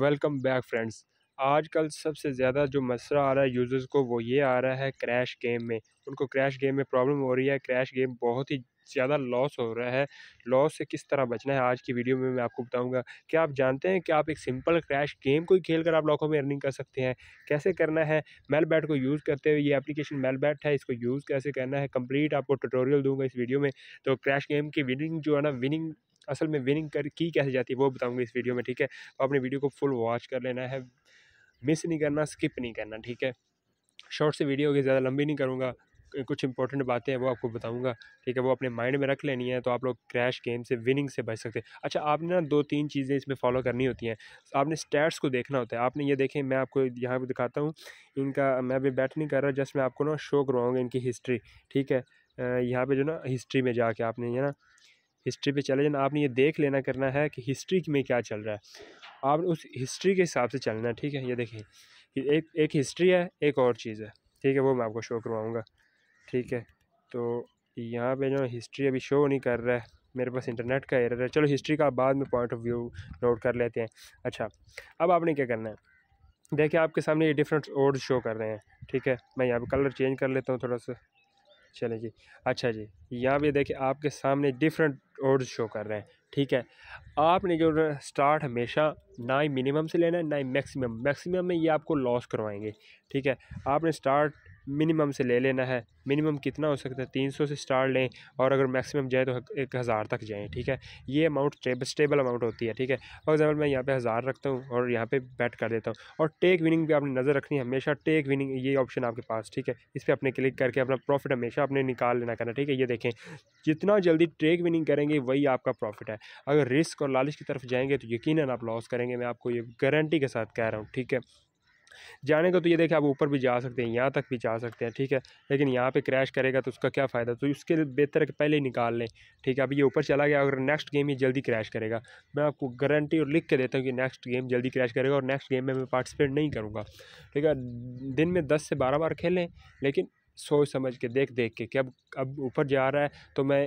welcome back friends आजकल सबसे ज़्यादा जो मसला आ रहा है यूज़र्स को वो ये आ रहा है क्रैश गेम में उनको क्रैश गेम में प्रॉब्लम हो रही है क्रैश गेम बहुत ही ज़्यादा लॉस हो रहा है लॉस से किस तरह बचना है आज की वीडियो में मैं आपको बताऊंगा क्या आप जानते हैं कि आप एक सिंपल क्रैश गेम को ही खेल कर आप लॉकों में अर्निंग कर सकते हैं कैसे करना है मेल बैट को यूज़ करते हुए ये एप्लीकेशन मेल बैट है इसको यूज़ कैसे करना है कम्प्लीट आपको ट्यूटोरियल दूंगा इस वीडियो में तो क्रैश गेम की विनिंग जो है ना विनिंग असल में विनिंग कर की कैसे जाती है वो बताऊँगी इस वीडियो में ठीक है तो आपने वीडियो को फुल वॉच कर लेना है मिस नहीं करना स्किप नहीं करना ठीक है शॉर्ट से वीडियो होगी ज़्यादा लंबी नहीं करूँगा कुछ इंपॉर्टेंट बातें हैं वो आपको बताऊंगा ठीक है वो अपने माइंड में रख लेनी है तो आप लोग क्रैश गेम से विनिंग से बच सकते हैं अच्छा आपने ना दो तीन चीज़ें इसमें फॉलो करनी होती हैं आपने स्टैट्स को देखना होता है आपने ये देखें मैं आपको यहाँ पर दिखाता हूँ इनका मैं अभी बैट नहीं कर रहा जस्ट मैं आपको ना शो करवाऊँगा इनकी हिस्ट्री ठीक है यहाँ पर जो ना हिस्ट्री में जाके आपने ये ना हिस्ट्री पे चले जाना आपने ये देख लेना करना है कि हिस्ट्री में क्या चल रहा है आपने उस हिस्ट्री के हिसाब से चलना है ठीक है ये देखिए एक एक हिस्ट्री है एक और चीज़ है ठीक है वो मैं आपको शो करवाऊँगा ठीक है तो यहाँ पे जो हिस्ट्री अभी शो नहीं कर रहा है मेरे पास इंटरनेट का एरर है चलो हिस्ट्री का बाद में पॉइंट ऑफ व्यू नोट कर लेते हैं अच्छा अब आपने क्या करना है देखिए आपके सामने ये डिफरेंट ओड शो कर रहे हैं ठीक है मैं यहाँ पे कलर चेंज कर लेता हूँ थोड़ा सा चले जी अच्छा जी यहाँ भी देखिए आपके सामने डिफरेंट ऑर्डर शो कर रहे हैं ठीक है आपने जो स्टार्ट हमेशा ना ही मिनिमम से लेना है ना ही मैक्सिमम मैक्सिमम में ये आपको लॉस करवाएंगे ठीक है आपने स्टार्ट मिनिमम से ले लेना है मिनिमम कितना हो सकता है तीन सौ से स्टार्ट लें और अगर मैक्सिमम जाए तो एक हज़ार तक जाएँ ठीक है ये अमाउंट स्टेबल अमाउंट होती है ठीक है फॉर एग्जाम्पल मैं यहाँ पे हज़ार रखता हूँ और यहाँ पे बैट कर देता हूँ और टेक विनिंग पे आपने नज़र रखनी है हमेशा टेक विनिंग ये ऑप्शन आपके पास ठीक है इस पर अपने क्लिक करके अपना प्रॉफिट हमेशा अपने निकाल लेना करना ठीक है ये देखें जितना जल्दी टेक विनिंग करेंगे वही आपका प्रॉफिट है अगर रिस्क और लालच की तरफ जाएंगे तो यकीन आप लॉस करेंगे मैं आपको ये गारंटी के साथ कह रहा हूँ ठीक है जाने का तो ये देखें आप ऊपर भी जा सकते हैं यहाँ तक भी जा सकते हैं ठीक है लेकिन यहाँ पे क्रैश करेगा तो उसका क्या फ़ायदा तो उसके लिए बेहतर कि पहले ही निकाल लें ठीक है अभी ये ऊपर चला गया अगर नेक्स्ट गेम ही जल्दी क्रैश करेगा मैं आपको गारंटी और लिख के देता हूँ कि नेक्स्ट गेम जल्दी क्रैश करेगा और नेक्स्ट गेम में मैं पार्टिसिपेट नहीं करूँगा ठीक है दिन में दस से बारह बार खेलें लेकिन सोच समझ के देख देख के कि अब अब ऊपर जा रहा है तो मैं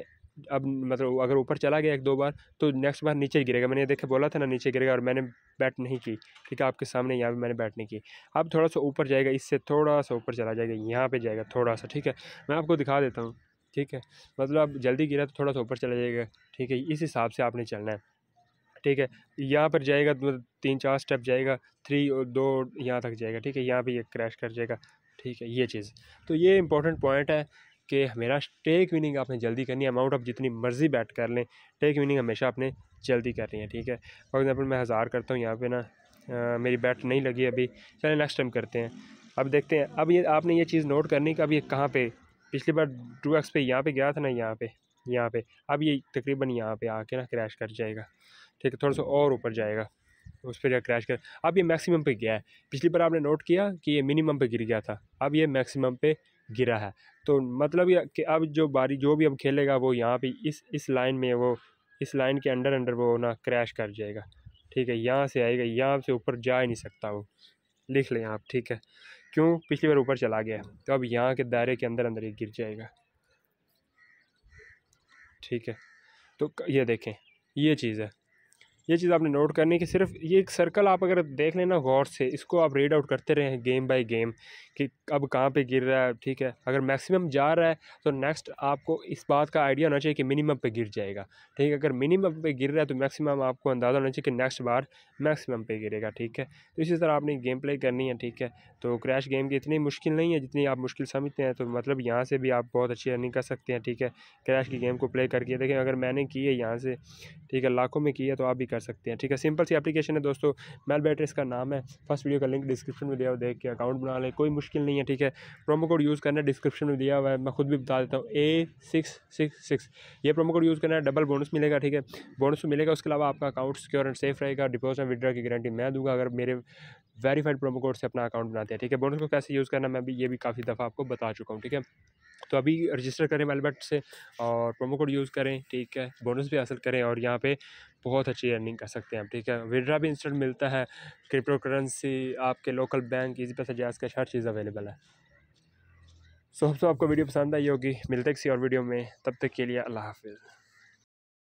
अब मतलब अगर ऊपर चला गया एक दो बार तो नेक्स्ट बार नीचे गिरेगा मैंने देखे बोला था ना नीचे गिरेगा और मैंने बैट नहीं की ठीक है आपके सामने यहाँ पे मैंने बैट नहीं की अब थोड़ा सा ऊपर जाएगा इससे थोड़ा सा ऊपर चला जाएगा यहाँ पे जाएगा थोड़ा सा ठीक है मैं आपको दिखा देता हूँ ठीक है मतलब आप जल्दी गिरा तो थोड़ा सा ऊपर चला जाएगा ठीक है इस हिसाब से आपने चलना है ठीक है यहाँ पर जाएगा मतलब तीन चार स्टेप जाएगा थ्री और दो यहाँ तक जाएगा ठीक है यहाँ पर ये क्रैश कर जाएगा ठीक है ये चीज़ तो ये इंपॉर्टेंट पॉइंट है कि हमेरा टेक विनिंग आपने जल्दी करनी है अमाउंट आप जितनी मर्जी बैट कर लें टेक विनिंग हमेशा आपने जल्दी करनी है ठीक है फॉर एग्ज़ाम्पल मैं हज़ार करता हूँ यहाँ पे ना आ, मेरी बैट नहीं लगी अभी चलें नेक्स्ट टाइम करते हैं अब देखते हैं अब ये आपने ये चीज़ नोट करनी कि अब ये कहाँ पर पिछली बार टू एक्स पे यहाँ पर गया था ना यहाँ पर यहाँ पर अब ये तकरीबन यहाँ पर आके ना क्रैश कर जाएगा ठीक है थोड़ा सा और ऊपर जाएगा उस पर क्रैश कर अब ये मैक्सिमम पे गया है पिछली बार आपने नोट किया कि ये मिनिमम पे गिर गया था अब ये मैक्सिमम पे गिरा है तो मतलब यह कि अब जो बारी जो भी अब खेलेगा वो यहाँ पे इस इस लाइन में वो इस लाइन के अंडर अंडर वो ना क्रैश कर जाएगा ठीक है यहाँ से आएगा यहाँ से ऊपर जा ही नहीं सकता वो लिख लें आप ठीक है क्यों पिछली बार ऊपर चला गया तो अब यहाँ के दायरे के अंदर अंदर ये गिर जाएगा ठीक है तो ये देखें ये चीज़ है ये चीज़ आपने नोट करनी कि सिर्फ ये एक सर्कल आप अगर देख लेना गौर से इसको आप रीड आउट करते रहें गेम बाय गेम कि अब कहाँ पे गिर रहा है ठीक है अगर मैक्सिमम जा रहा है तो नेक्स्ट आपको इस बात का आइडिया होना चाहिए कि मिनिमम पे गिर जाएगा ठीक है अगर मिनिमम पे गिर रहा है तो मैक्सिमम आपको अंदाज़ा होना चाहिए कि नेक्स्ट बार मैक्सिमम पे गिरेगा ठीक है तो इसी तरह आपने गेम प्ले करनी है ठीक है तो क्रैश गेम की इतनी मुश्किल नहीं है जितनी आप मुश्किल समझते हैं तो मतलब यहाँ से भी आप बहुत अच्छी अर्निंग कर सकते हैं ठीक है क्रैश की गेम को प्ले करके देखें अगर मैंने की है यहाँ से ठीक है लाखों में की है तो आप भी कर सकते हैं ठीक है सिंपल सी एप्लीकेशन है दोस्तों मेल बैटरी इसका नाम है फर्स्ट वीडियो का लिंक डिस्क्रिप्शन में दिया हुआ देख के अकाउंट बना लें कोई मुश्किल नहीं है ठीक है प्रोमो कोड यूज़ करना डिस्क्रिप्शन में दिया हुआ है मैं खुद भी बता देता हूँ ए सिक्स सिक्स सिक्स ये प्रोमो कोड यूज़ करना है डबल बोनस मिलेगा ठीक है बोनस तो मिलेगा उसके अलावा आपका अकाउंट सिक्योर एंड सेफ रहेगा डिपोजिट एंड विड्रा की गारंटी मैं दूंगा अगर मेरे वेरीफाइड प्रोमो कोड से अपना अकाउंट बनाते हैं ठीक है बोनस को कैसे यूज़ करना मैं भी ये भी काफ़ी दफ़ा आपको बता चुका हूँ ठीक है तो अभी रजिस्टर करें मेलबट से और प्रोमो कोड यूज़ करें ठीक है बोनस भी हासिल करें और यहाँ पे बहुत अच्छी अर्निंग कर सकते हैं आप ठीक है विड्रा भी इंस्टेंट मिलता है क्रिप्टो करेंसी आपके लोकल बैंक इसी पैसा जैस कैश हर चीज़ अवेलेबल है सो हम सब आपको वीडियो पसंद आई होगी मिलते किसी और वीडियो में तब तक के लिए अल्लाह हाफिज़